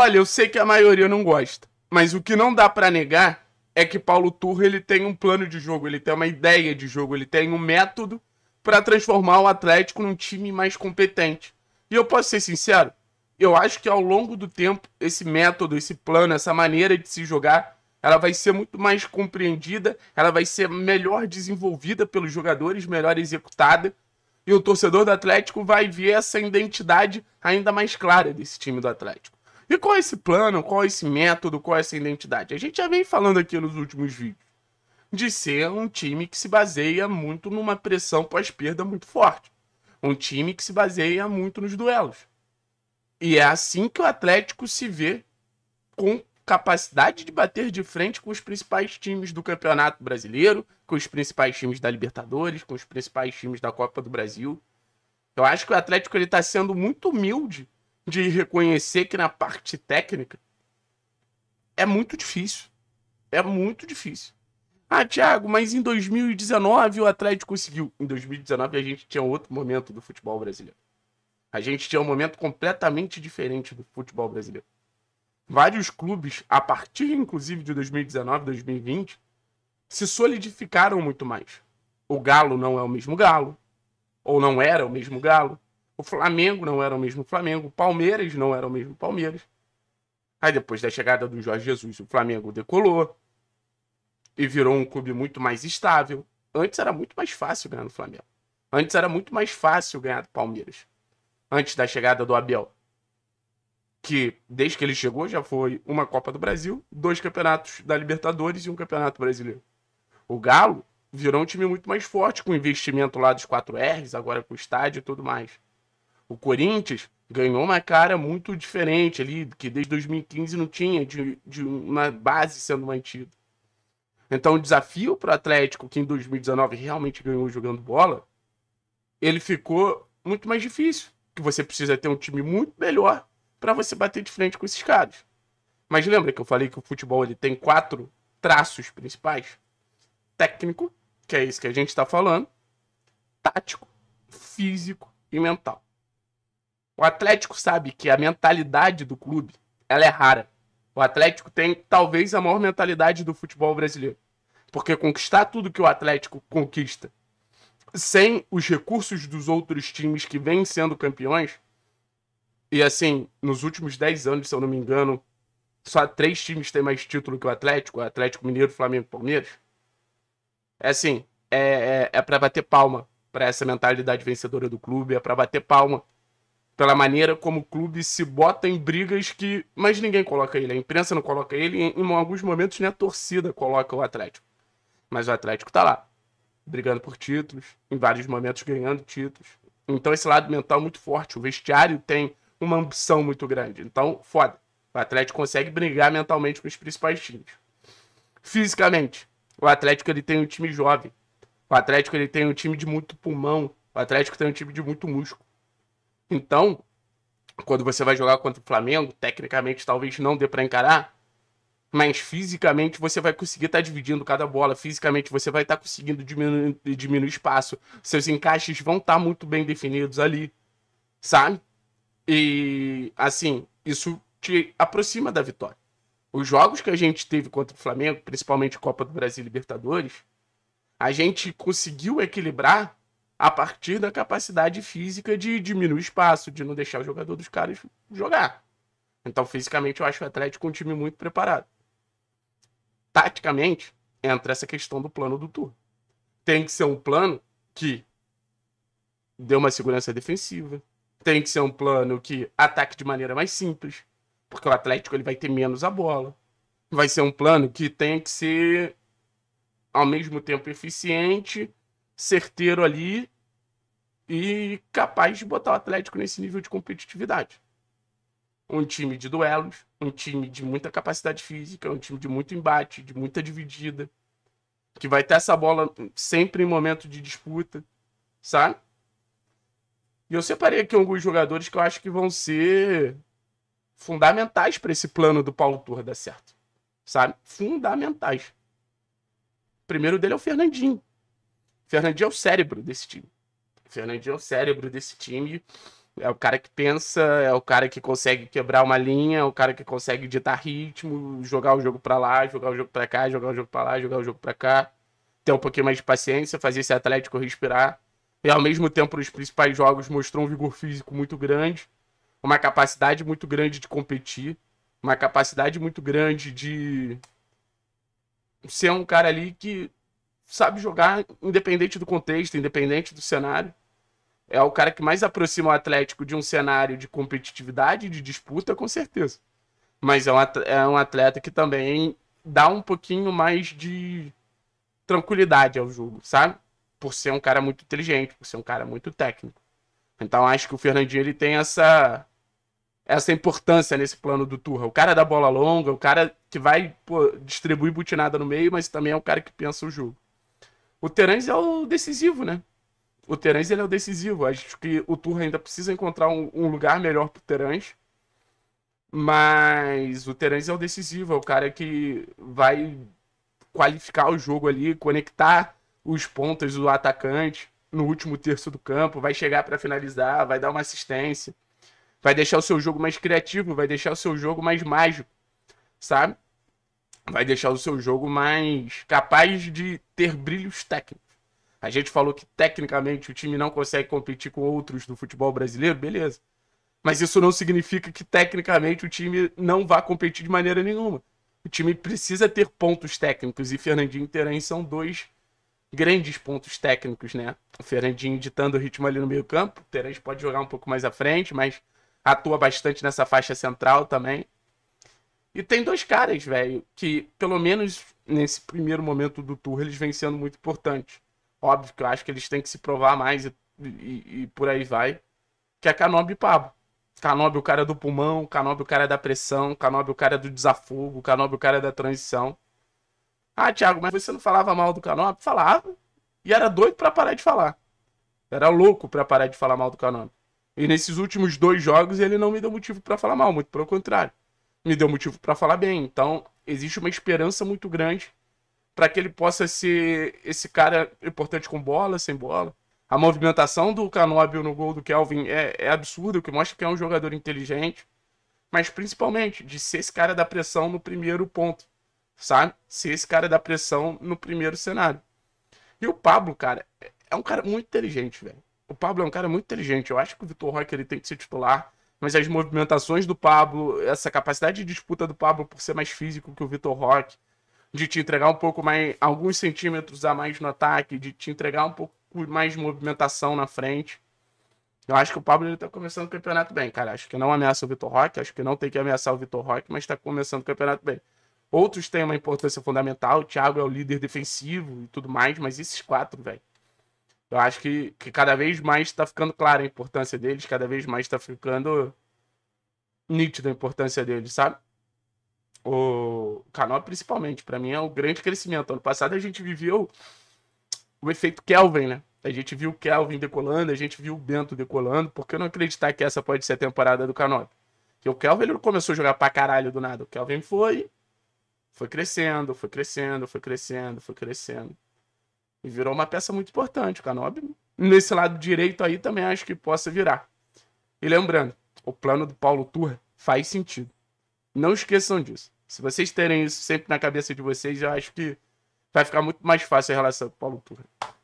Olha, eu sei que a maioria não gosta, mas o que não dá para negar é que Paulo Turro ele tem um plano de jogo, ele tem uma ideia de jogo, ele tem um método para transformar o Atlético num time mais competente. E eu posso ser sincero, eu acho que ao longo do tempo esse método, esse plano, essa maneira de se jogar, ela vai ser muito mais compreendida, ela vai ser melhor desenvolvida pelos jogadores, melhor executada, e o torcedor do Atlético vai ver essa identidade ainda mais clara desse time do Atlético. E qual é esse plano, qual é esse método, qual é essa identidade? A gente já vem falando aqui nos últimos vídeos de ser um time que se baseia muito numa pressão pós-perda muito forte. Um time que se baseia muito nos duelos. E é assim que o Atlético se vê com capacidade de bater de frente com os principais times do Campeonato Brasileiro, com os principais times da Libertadores, com os principais times da Copa do Brasil. Eu acho que o Atlético está sendo muito humilde de reconhecer que na parte técnica é muito difícil. É muito difícil. Ah, Thiago, mas em 2019 o Atlético conseguiu. Em 2019 a gente tinha outro momento do futebol brasileiro. A gente tinha um momento completamente diferente do futebol brasileiro. Vários clubes, a partir inclusive de 2019, 2020, se solidificaram muito mais. O Galo não é o mesmo Galo, ou não era o mesmo Galo. O Flamengo não era o mesmo Flamengo. O Palmeiras não era o mesmo Palmeiras. Aí depois da chegada do Jorge Jesus, o Flamengo decolou e virou um clube muito mais estável. Antes era muito mais fácil ganhar no Flamengo. Antes era muito mais fácil ganhar do Palmeiras. Antes da chegada do Abel. Que desde que ele chegou já foi uma Copa do Brasil, dois campeonatos da Libertadores e um campeonato brasileiro. O Galo virou um time muito mais forte, com investimento lá dos 4Rs, agora com o estádio e tudo mais o Corinthians ganhou uma cara muito diferente ali, que desde 2015 não tinha, de, de uma base sendo mantida. Então, o desafio para o Atlético, que em 2019 realmente ganhou jogando bola, ele ficou muito mais difícil. Que você precisa ter um time muito melhor para você bater de frente com esses caras. Mas lembra que eu falei que o futebol ele tem quatro traços principais: técnico, que é isso que a gente está falando, tático, físico e mental. O Atlético sabe que a mentalidade do clube, ela é rara. O Atlético tem talvez a maior mentalidade do futebol brasileiro. Porque conquistar tudo que o Atlético conquista sem os recursos dos outros times que vêm sendo campeões, e assim, nos últimos 10 anos, se eu não me engano, só três times têm mais título que o Atlético: o Atlético Mineiro, Flamengo e Palmeiras. É assim, é, é, é para bater palma para essa mentalidade vencedora do clube, é para bater palma pela maneira como o clube se bota em brigas que. Mas ninguém coloca ele, a imprensa não coloca ele, em, em alguns momentos nem a torcida coloca o Atlético. Mas o Atlético tá lá, brigando por títulos, em vários momentos ganhando títulos. Então esse lado mental é muito forte. O vestiário tem uma ambição muito grande. Então, foda. O Atlético consegue brigar mentalmente com os principais times. Fisicamente, o Atlético ele tem um time jovem. O Atlético ele tem um time de muito pulmão. O Atlético tem um time de muito músculo. Então, quando você vai jogar contra o Flamengo, tecnicamente talvez não dê para encarar, mas fisicamente você vai conseguir estar tá dividindo cada bola, fisicamente você vai estar tá conseguindo diminuir, diminuir espaço, seus encaixes vão estar tá muito bem definidos ali, sabe? E assim, isso te aproxima da vitória. Os jogos que a gente teve contra o Flamengo, principalmente Copa do Brasil e Libertadores, a gente conseguiu equilibrar a partir da capacidade física de diminuir o espaço, de não deixar o jogador dos caras jogar. Então, fisicamente, eu acho o Atlético um time muito preparado. Taticamente, entra essa questão do plano do turno. Tem que ser um plano que dê uma segurança defensiva. Tem que ser um plano que ataque de maneira mais simples, porque o Atlético ele vai ter menos a bola. Vai ser um plano que tem que ser ao mesmo tempo eficiente, certeiro ali e capaz de botar o Atlético nesse nível de competitividade. Um time de duelos, um time de muita capacidade física, um time de muito embate, de muita dividida, que vai ter essa bola sempre em momento de disputa, sabe? E eu separei aqui alguns jogadores que eu acho que vão ser fundamentais para esse plano do Paulo Turra dar certo, sabe? Fundamentais. O primeiro dele é o Fernandinho. O Fernandinho é o cérebro desse time. Fernandinho é o cérebro desse time. É o cara que pensa, é o cara que consegue quebrar uma linha, é o cara que consegue ditar ritmo, jogar o jogo para lá, jogar o jogo para cá, jogar o jogo para lá, jogar o jogo para cá. Ter um pouquinho mais de paciência, fazer esse Atlético respirar. E ao mesmo tempo, nos principais jogos, mostrou um vigor físico muito grande, uma capacidade muito grande de competir, uma capacidade muito grande de ser um cara ali que sabe jogar independente do contexto, independente do cenário. É o cara que mais aproxima o Atlético de um cenário de competitividade, de disputa, com certeza. Mas é um atleta, é um atleta que também dá um pouquinho mais de tranquilidade ao jogo, sabe? Por ser um cara muito inteligente, por ser um cara muito técnico. Então acho que o Fernandinho ele tem essa essa importância nesse plano do Turra. O cara da bola longa, o cara que vai pô, distribuir butinada no meio, mas também é o cara que pensa o jogo. O Terence é o decisivo, né? O Terence ele é o decisivo. Acho que o Turra ainda precisa encontrar um, um lugar melhor pro Terence. Mas o Terence é o decisivo, é o cara que vai qualificar o jogo ali, conectar os pontos do atacante no último terço do campo, vai chegar para finalizar, vai dar uma assistência, vai deixar o seu jogo mais criativo, vai deixar o seu jogo mais mágico, sabe? vai deixar o seu jogo mais capaz de ter brilhos técnicos. A gente falou que tecnicamente o time não consegue competir com outros do futebol brasileiro, beleza. Mas isso não significa que tecnicamente o time não vá competir de maneira nenhuma. O time precisa ter pontos técnicos e Fernandinho e Terãs são dois grandes pontos técnicos, né? O Fernandinho ditando o ritmo ali no meio campo, o Terãs pode jogar um pouco mais à frente, mas atua bastante nessa faixa central também. E tem dois caras, velho, que, pelo menos nesse primeiro momento do tour, eles vêm sendo muito importantes. Óbvio que eu acho que eles têm que se provar mais e, e, e por aí vai. Que é Canobi e Pablo. Canobi o cara do pulmão, Canobi o cara da pressão, Canobi o cara do desafogo, Canobi o cara da transição. Ah, Thiago, mas você não falava mal do Canobi? Falava. E era doido para parar de falar. Era louco para parar de falar mal do Canobi. E nesses últimos dois jogos ele não me deu motivo para falar mal, muito pelo contrário me deu motivo para falar bem. Então, existe uma esperança muito grande para que ele possa ser esse cara importante com bola, sem bola. A movimentação do Canóbio no gol do Kelvin é, é absurda, o que mostra que é um jogador inteligente. Mas principalmente de ser esse cara da pressão no primeiro ponto, sabe? Ser esse cara da pressão no primeiro cenário. E o Pablo, cara, é um cara muito inteligente, velho. O Pablo é um cara muito inteligente. Eu acho que o Vitor Roque ele tem que ser titular mas as movimentações do Pablo, essa capacidade de disputa do Pablo por ser mais físico que o Vitor Roque, de te entregar um pouco mais, alguns centímetros a mais no ataque, de te entregar um pouco mais de movimentação na frente. Eu acho que o Pablo está começando o campeonato bem, cara. Acho que não ameaça o Vitor Roque, acho que não tem que ameaçar o Vitor Roque, mas está começando o campeonato bem. Outros têm uma importância fundamental, o Thiago é o líder defensivo e tudo mais, mas esses quatro, velho, eu acho que, que cada vez mais está ficando clara a importância deles, cada vez mais está ficando nítida a importância deles, sabe? O canal, principalmente, para mim é um grande crescimento. Ano passado a gente viveu o efeito Kelvin, né? A gente viu o Kelvin decolando, a gente viu o Bento decolando, porque eu não acreditar que essa pode ser a temporada do Canop. Porque o Kelvin ele não começou a jogar pra caralho do nada. O Kelvin foi. Foi crescendo, foi crescendo, foi crescendo, foi crescendo. E virou uma peça muito importante. O Canobi, nesse lado direito aí, também acho que possa virar. E lembrando, o plano do Paulo Turra faz sentido. Não esqueçam disso. Se vocês terem isso sempre na cabeça de vocês, eu acho que vai ficar muito mais fácil a relação com o Paulo Turra.